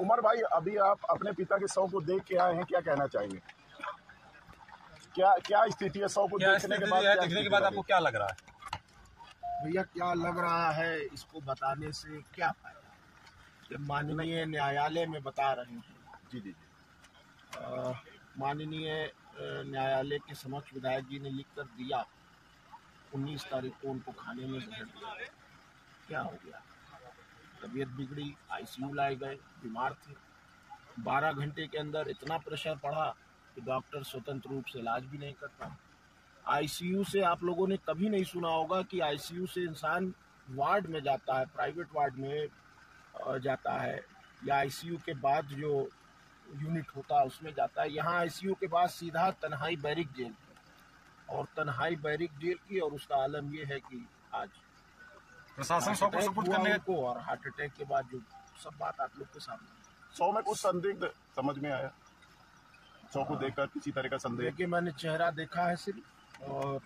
उमर भाई अभी आप अपने पिता के शव को देख के आए हैं क्या कहना चाहेंगे क्या क्या स्थिति है शव को देखने के बाद देखने के बाद आपको क्या लग रहा है भैया क्या लग रहा है इसको बताने से क्या फायदा माननीय न्यायालय में बता रहे हैं जी जी जी माननीय न्यायालय के समक्ष विधायक जी ने लिख कर दिया उन्नीस तारीख को उनको खाने में जहर दिया क्या हो गया तबीयत बिगड़ी आईसीयू लाए गए बीमार थे 12 घंटे के अंदर इतना प्रेशर पड़ा कि डॉक्टर स्वतंत्र रूप से इलाज भी नहीं कर पाए आईसीयू से आप लोगों ने कभी नहीं सुना होगा कि आईसीयू से इंसान वार्ड में जाता है प्राइवेट वार्ड में जाता है या आईसीयू के बाद जो यूनिट होता है उसमें जाता है यहाँ आईसीयू के बाद सीधा तन्हाई बैरिक जेल और तन्हाई बैरिक जेल की और उसका आलम यह है कि आज प्रशासन सौ को सपोर्ट करने को और हार्ट अटैक के बाद जो सब बात आप लोग के सामने सौ में कुछ संदिग्ध समझ में आया सौ को हाँ। देखकर किसी तरह का संदेह देखिए मैंने चेहरा देखा है सिर्फ और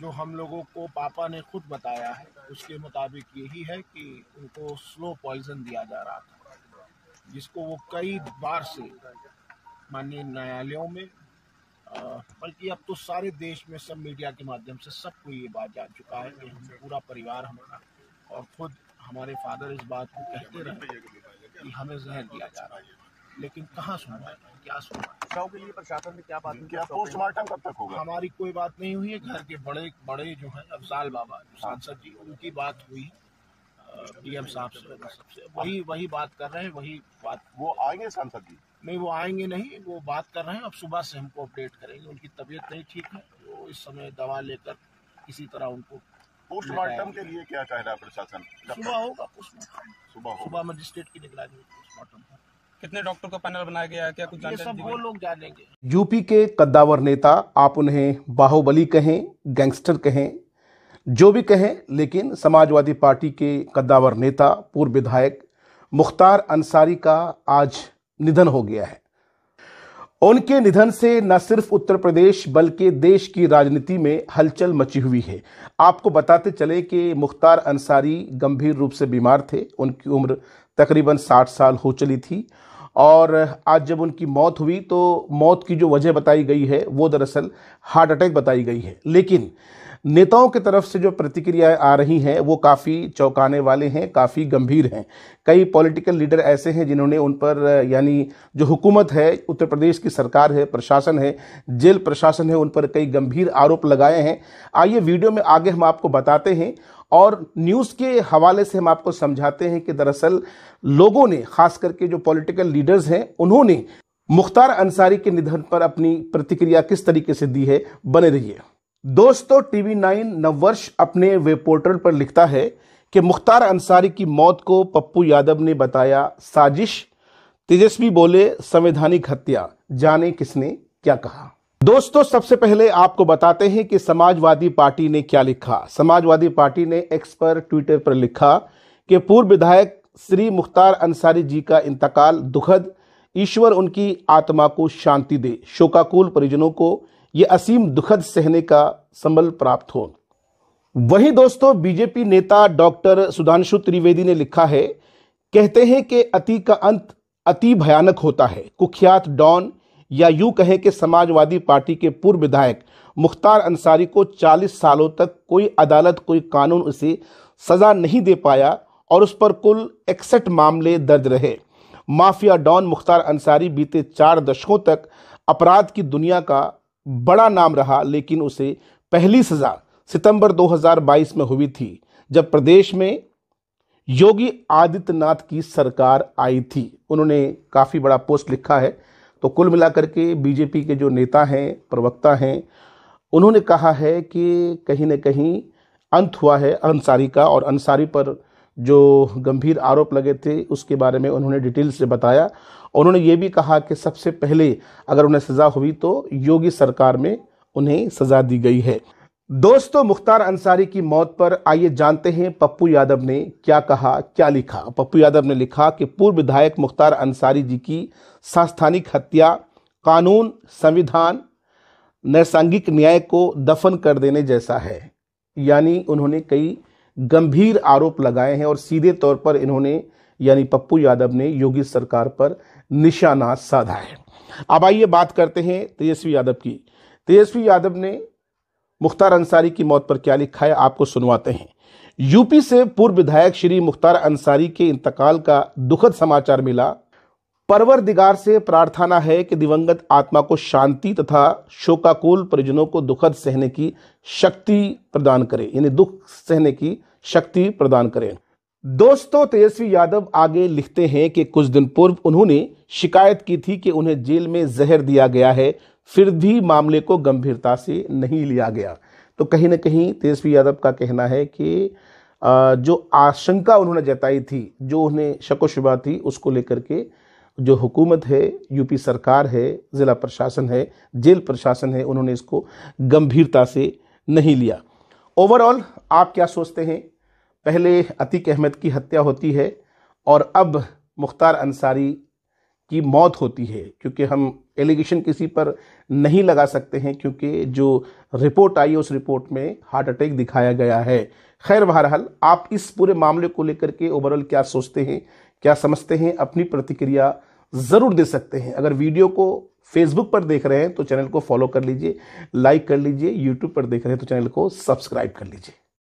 जो हम लोगों को पापा ने खुद बताया है उसके मुताबिक यही है कि उनको स्लो पॉइजन दिया जा रहा था जिसको वो कई बार से माननीय न्यायालयों में बल्कि अब तो सारे देश में सब मीडिया के माध्यम से सबको ये बात जान चुका है कि हम पूरा परिवार हमारा और खुद हमारे फादर इस बात को कहते रहे कि हमें जहर दिया जा रहा है लेकिन कहाँ है क्या सुनवाई शव के लिए प्रशासन ने क्या बात क्या पोस्टमार्टम कब तक होगा हमारी कोई बात नहीं हुई है घर के बड़े बड़े जो है अफजाल बाबा हाँ। सांसद जी उनकी बात हुई डीएम साहब से सबसे वही वही बात कर रहे हैं वही बात वो आएंगे सांसद जी મેબો આયેંગે નહીં વો વાત કર રહે હૈ અભી સુબહ સે હમકો અપડેટ કરેંગે ઉનકી તબિયત નહીં ઠી થી વો ઇસ સમય દવા લેકર કિસી તરહ ઉનકો પોસ્ટમોર્ટમ કે લિયે ક્યા ચાહરા પ્રશાસન સુબહ હોગા કુછ સુબહ સુબહ મજિસ્ટ્રેટ કિ દેખલાને પોસ્ટમોર્ટમ કેટને ડોક્ટર કા પેનલ બનાયા ગયા હૈ ક્યા કુછ જાનતે હૈ સબ વો લોગ જાનenge યુપી કે કદાવર નેતા આપ ઉનહે બાહોબલી કહે ગેંગસ્ટર કહે જો ભી કહે લેકિન સમાજવાદી પાર્ટી કે કદાવર નેતા પૂર્વ વિધાયક મુખ्तार अंसारी કા આજ निधन हो गया है उनके निधन से न सिर्फ उत्तर प्रदेश बल्कि देश की राजनीति में हलचल मची हुई है आपको बताते चले कि मुख्तार अंसारी गंभीर रूप से बीमार थे उनकी उम्र तकरीबन 60 साल हो चली थी और आज जब उनकी मौत हुई तो मौत की जो वजह बताई गई है वो दरअसल हार्ट अटैक बताई गई है लेकिन नेताओं की तरफ से जो प्रतिक्रियाएं आ रही हैं वो काफ़ी चौंकाने वाले हैं काफ़ी गंभीर हैं कई पॉलिटिकल लीडर ऐसे हैं जिन्होंने उन पर यानी जो हुकूमत है उत्तर प्रदेश की सरकार है प्रशासन है जेल प्रशासन है उन पर कई गंभीर आरोप लगाए हैं आइए वीडियो में आगे हम आपको बताते हैं और न्यूज़ के हवाले से हम आपको समझाते हैं कि दरअसल लोगों ने खास करके जो पॉलिटिकल लीडर्स हैं उन्होंने मुख्तार अंसारी के निधन पर अपनी प्रतिक्रिया किस तरीके से दी है बने रहिए दोस्तों टीवी नाइन नववर्ष अपने वेब पोर्टल पर लिखता है कि मुख्तार अंसारी की मौत को पप्पू यादव ने बताया साजिश तेजस्वी बोले संवैधानिक हत्या जाने किसने क्या कहा दोस्तों सबसे पहले आपको बताते हैं कि समाजवादी पार्टी ने क्या लिखा समाजवादी पार्टी ने एक्स पर ट्विटर पर लिखा कि पूर्व विधायक श्री मुख्तार अंसारी जी का इंतकाल दुखद ईश्वर उनकी आत्मा को शांति दे शोकाकुल परिजनों को ये असीम दुखद सहने का संबल प्राप्त हो वहीं दोस्तों बीजेपी नेता डॉक्टर सुधांशु त्रिवेदी ने लिखा है कहते हैं कि अति का अंत अति भयानक होता है कुख्यात डॉन या यूं कहें कि समाजवादी पार्टी के पूर्व विधायक मुख्तार अंसारी को 40 सालों तक कोई अदालत कोई कानून उसे सज़ा नहीं दे पाया और उस पर कुल इकसठ मामले दर्ज रहे माफिया डॉन मुख्तार अंसारी बीते चार दशकों तक अपराध की दुनिया का बड़ा नाम रहा लेकिन उसे पहली सज़ा सितंबर 2022 में हुई थी जब प्रदेश में योगी आदित्यनाथ की सरकार आई थी उन्होंने काफ़ी बड़ा पोस्ट लिखा है तो कुल मिलाकर के बीजेपी के जो नेता हैं प्रवक्ता हैं उन्होंने कहा है कि कहीं न कहीं अंत हुआ है अंसारी का और अंसारी पर जो गंभीर आरोप लगे थे उसके बारे में उन्होंने डिटेल से बताया और उन्होंने ये भी कहा कि सबसे पहले अगर उन्हें सज़ा हुई तो योगी सरकार में उन्हें सज़ा दी गई है दोस्तों मुख्तार अंसारी की मौत पर आइए जानते हैं पप्पू यादव ने क्या कहा क्या लिखा पप्पू यादव ने लिखा कि पूर्व विधायक मुख्तार अंसारी जी की संस्थानिक हत्या कानून संविधान नैसांगिक न्याय को दफन कर देने जैसा है यानी उन्होंने कई गंभीर आरोप लगाए हैं और सीधे तौर पर इन्होंने यानी पप्पू यादव ने योगी सरकार पर निशाना साधा है अब आइए बात करते हैं तेजस्वी यादव की तेजस्वी यादव ने मुख्तार अंसारी की मौत पर क्या लिखा है आपको सुनवाते हैं यूपी से पूर्व विधायक श्री मुख्तार अंसारी के इंतकाल का दुखद समाचार मिला परवर दिगार से प्रार्थना है कि दिवंगत आत्मा को शांति तथा शोकाकुल परिजनों को दुखद सहने की शक्ति प्रदान करे यानी दुख सहने की शक्ति प्रदान करें दोस्तों तेजस्वी यादव आगे लिखते हैं कि कुछ दिन पूर्व उन्होंने शिकायत की थी कि उन्हें जेल में जहर दिया गया है फिर भी मामले को गंभीरता से नहीं लिया गया तो कहीं ना कहीं तेजस्वी यादव का कहना है कि जो आशंका उन्होंने जताई थी जो उन्हें शको शुबा थी उसको लेकर के जो हुकूमत है यूपी सरकार है ज़िला प्रशासन है जेल प्रशासन है उन्होंने इसको गंभीरता से नहीं लिया ओवरऑल आप क्या सोचते हैं पहले अतीक अहमद की हत्या होती है और अब मुख्तार अंसारी की मौत होती है क्योंकि हम एलिगेशन किसी पर नहीं लगा सकते हैं क्योंकि जो रिपोर्ट आई है उस रिपोर्ट में हार्ट अटैक दिखाया गया है खैर बहरहाल आप इस पूरे मामले को लेकर के ओवरऑल क्या सोचते हैं क्या समझते हैं अपनी प्रतिक्रिया ज़रूर दे सकते हैं अगर वीडियो को फेसबुक पर देख रहे हैं तो चैनल को फॉलो कर लीजिए लाइक कर लीजिए यूट्यूब पर देख रहे हैं तो चैनल को सब्सक्राइब कर लीजिए